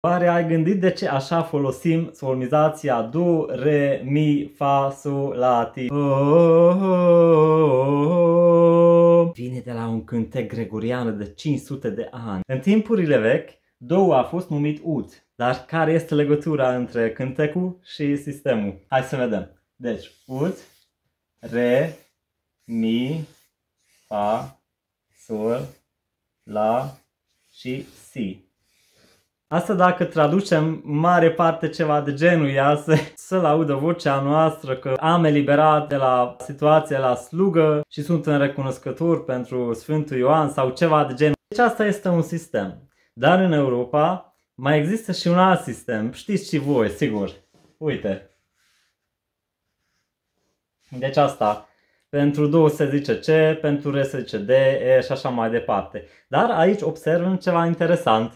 Oare ai gândit de ce așa folosim solmizația Do, Re, Mi, Fa, Sol, La, Ti? Oh, oh, oh. Vine de la un cântec gregorian de 500 de ani. În timpurile vechi, Do a fost numit Ud. Dar care este legătura între cântecul și sistemul? Hai să vedem. Deci, Ud, Re, Mi, Fa, Sol, La și Si. Asta dacă traducem mare parte ceva de genul ea să, să-l audă vocea noastră că am eliberat de la situația la slugă și sunt în recunoscător pentru Sfântul Ioan sau ceva de genul. Deci asta este un sistem. Dar în Europa mai există și un alt sistem. Știți și voi, sigur. Uite. Deci asta. Pentru zice c pentru D, e, și așa mai departe. Dar aici observăm ceva interesant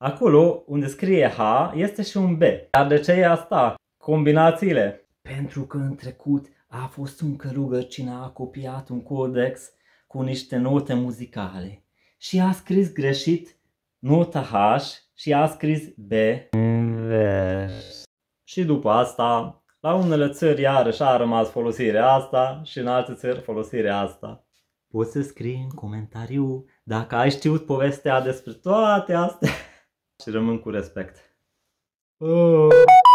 Acolo unde scrie H este și un B. Dar de ce e asta? Combinațiile. Pentru că în trecut a fost un călugăr cine a copiat un codex cu niște note muzicale și a scris greșit nota H și a scris B invers. Și după asta, la unele țări iarăși a rămas folosirea asta și în alte țări folosirea asta. Poți să scrii în comentariu dacă ai știut povestea despre toate astea și rămân cu respect. Uh.